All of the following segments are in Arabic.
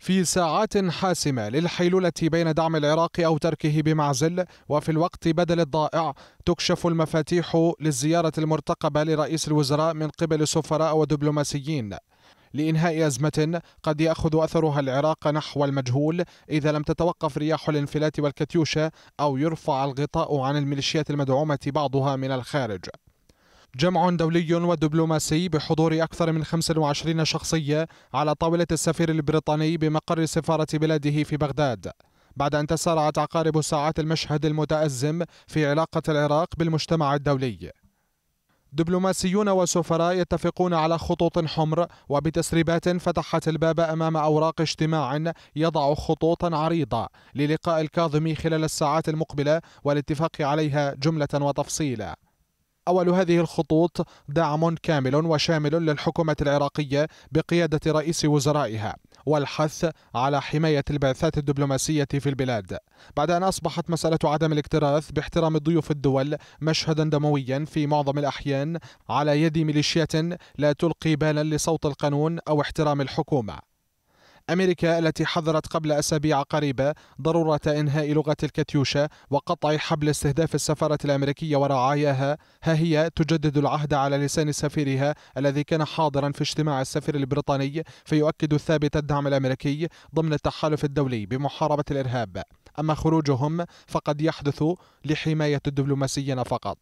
في ساعات حاسمة للحيلولة بين دعم العراق أو تركه بمعزل وفي الوقت بدل الضائع تكشف المفاتيح للزيارة المرتقبة لرئيس الوزراء من قبل سفراء ودبلوماسيين لإنهاء أزمة قد يأخذ أثرها العراق نحو المجهول إذا لم تتوقف رياح الانفلات والكتيوشة أو يرفع الغطاء عن الميليشيات المدعومة بعضها من الخارج جمع دولي ودبلوماسي بحضور أكثر من 25 شخصية على طاولة السفير البريطاني بمقر سفارة بلاده في بغداد بعد أن تسارعت عقارب ساعات المشهد المتأزم في علاقة العراق بالمجتمع الدولي دبلوماسيون وسفراء يتفقون على خطوط حمر وبتسريبات فتحت الباب امام اوراق اجتماع يضع خطوطا عريضه للقاء الكاظمي خلال الساعات المقبله والاتفاق عليها جمله وتفصيلا أول هذه الخطوط دعم كامل وشامل للحكومة العراقية بقيادة رئيس وزرائها والحث على حماية البعثات الدبلوماسية في البلاد بعد أن أصبحت مسألة عدم الاكتراث باحترام ضيوف الدول مشهدا دمويا في معظم الأحيان على يد ميليشيات لا تلقي بالا لصوت القانون أو احترام الحكومة أمريكا التي حذرت قبل أسابيع قريبة ضرورة إنهاء لغة الكاتيوشا وقطع حبل استهداف السفارة الأمريكية ورعاياها ها هي تجدد العهد على لسان سفيرها الذي كان حاضرا في اجتماع السفير البريطاني فيؤكد ثابت الدعم الأمريكي ضمن التحالف الدولي بمحاربة الإرهاب أما خروجهم فقد يحدث لحماية الدبلوماسيين فقط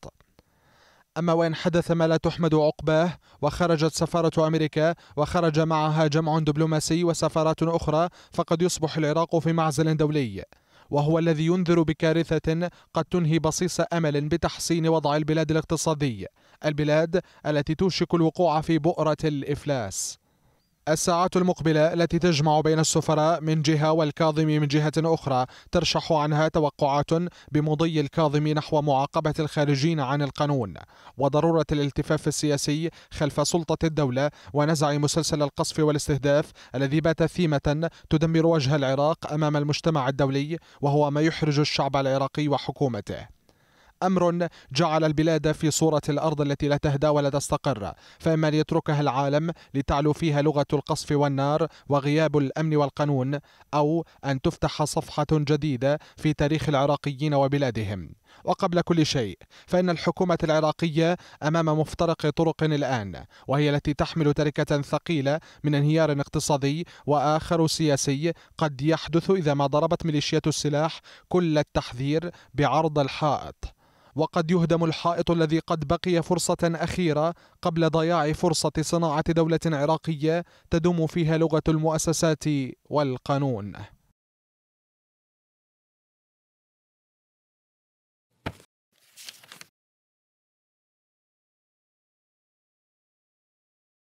أما وإن حدث ما لا تحمد عقباه وخرجت سفارة أمريكا وخرج معها جمع دبلوماسي وسفارات أخرى فقد يصبح العراق في معزل دولي وهو الذي ينذر بكارثة قد تنهي بصيص أمل بتحسين وضع البلاد الاقتصادي البلاد التي توشك الوقوع في بؤرة الإفلاس الساعات المقبلة التي تجمع بين السفراء من جهة والكاظم من جهة أخرى ترشح عنها توقعات بمضي الكاظم نحو معاقبة الخارجين عن القانون وضرورة الالتفاف السياسي خلف سلطة الدولة ونزع مسلسل القصف والاستهداف الذي بات ثيمة تدمر وجه العراق أمام المجتمع الدولي وهو ما يحرج الشعب العراقي وحكومته أمر جعل البلاد في صورة الأرض التي لا تهدى ولا تستقر فإما ليتركها العالم لتعلو فيها لغة القصف والنار وغياب الأمن والقانون أو أن تفتح صفحة جديدة في تاريخ العراقيين وبلادهم وقبل كل شيء فإن الحكومة العراقية أمام مفترق طرق الآن وهي التي تحمل تركة ثقيلة من انهيار اقتصادي وآخر سياسي قد يحدث إذا ما ضربت ميليشيات السلاح كل التحذير بعرض الحائط وقد يهدم الحائط الذي قد بقي فرصة أخيرة قبل ضياع فرصة صناعة دولة عراقية تدوم فيها لغة المؤسسات والقانون